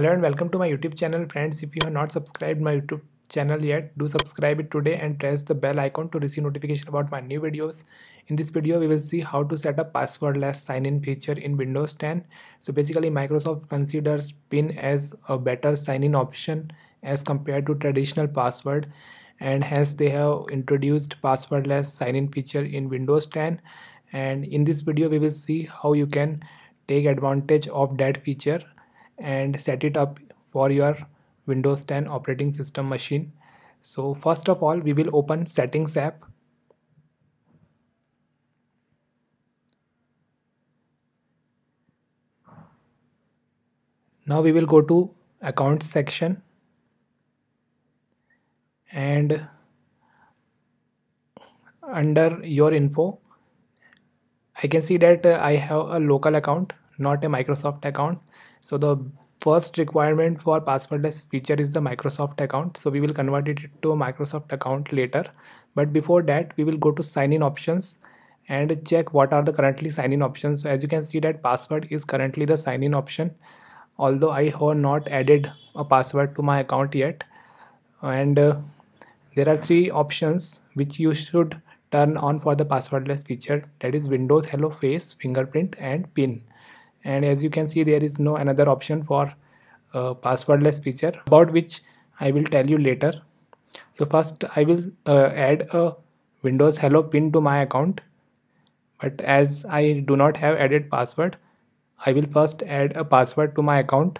hello and welcome to my youtube channel friends if you have not subscribed my youtube channel yet do subscribe it today and press the bell icon to receive notification about my new videos in this video we will see how to set up passwordless sign-in feature in windows 10 so basically microsoft considers pin as a better sign-in option as compared to traditional password and hence they have introduced passwordless sign-in feature in windows 10 and in this video we will see how you can take advantage of that feature and set it up for your Windows 10 operating system machine. So first of all, we will open settings app. Now we will go to account section and under your info I can see that I have a local account not a Microsoft account. So the first requirement for passwordless feature is the Microsoft account. So we will convert it to a Microsoft account later. But before that, we will go to sign in options and check what are the currently sign in options. So as you can see that password is currently the sign in option. Although I have not added a password to my account yet. And uh, there are three options which you should turn on for the passwordless feature that is windows hello face fingerprint and pin and as you can see there is no another option for uh, passwordless feature about which I will tell you later so first I will uh, add a windows hello pin to my account but as I do not have added password I will first add a password to my account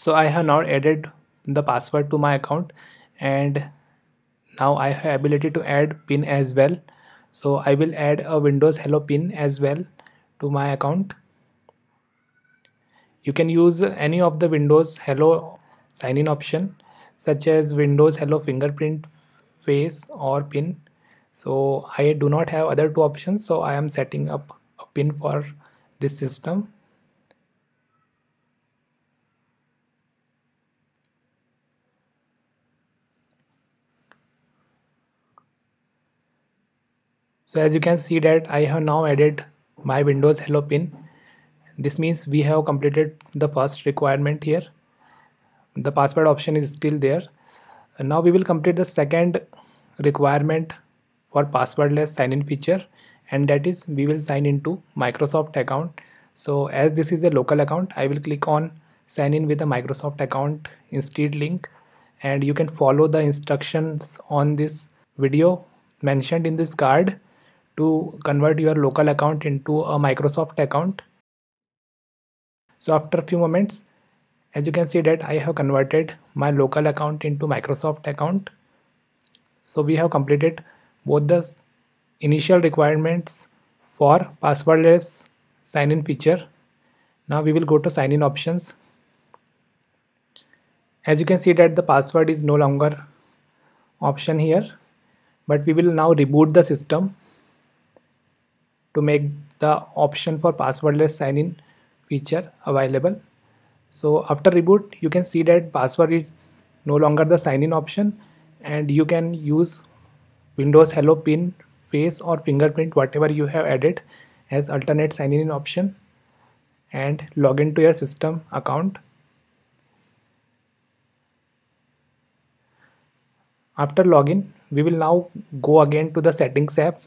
so I have now added the password to my account and now I have ability to add pin as well so I will add a Windows hello pin as well to my account you can use any of the Windows hello sign in option such as Windows hello fingerprint face or pin so I do not have other two options so I am setting up a pin for this system so as you can see that I have now added my windows hello pin this means we have completed the first requirement here the password option is still there and now we will complete the second requirement for passwordless sign-in feature and that is we will sign into Microsoft account so as this is a local account I will click on sign in with a Microsoft account instead link and you can follow the instructions on this video mentioned in this card to convert your local account into a Microsoft account. So after a few moments, as you can see that I have converted my local account into Microsoft account. So we have completed both the initial requirements for passwordless sign in feature. Now we will go to sign in options. As you can see that the password is no longer option here but we will now reboot the system to make the option for passwordless sign in feature available so after reboot you can see that password is no longer the sign in option and you can use windows hello pin face or fingerprint whatever you have added as alternate sign in option and log into to your system account after login we will now go again to the settings app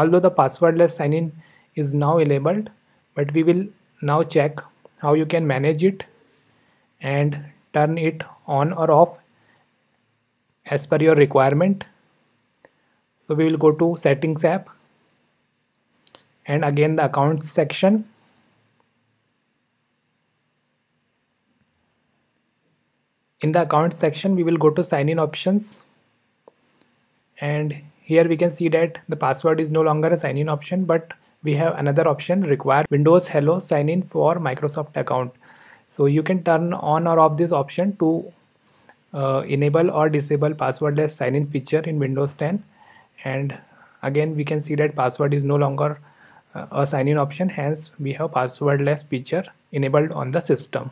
although the passwordless sign-in is now enabled but we will now check how you can manage it and turn it on or off as per your requirement so we will go to settings app and again the accounts section in the accounts section we will go to sign in options and here we can see that the password is no longer a sign in option but we have another option require windows hello sign in for microsoft account so you can turn on or off this option to uh, enable or disable passwordless sign in feature in windows 10 and again we can see that password is no longer uh, a sign in option hence we have passwordless feature enabled on the system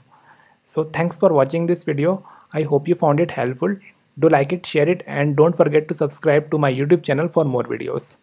so thanks for watching this video i hope you found it helpful do like it, share it and don't forget to subscribe to my YouTube channel for more videos.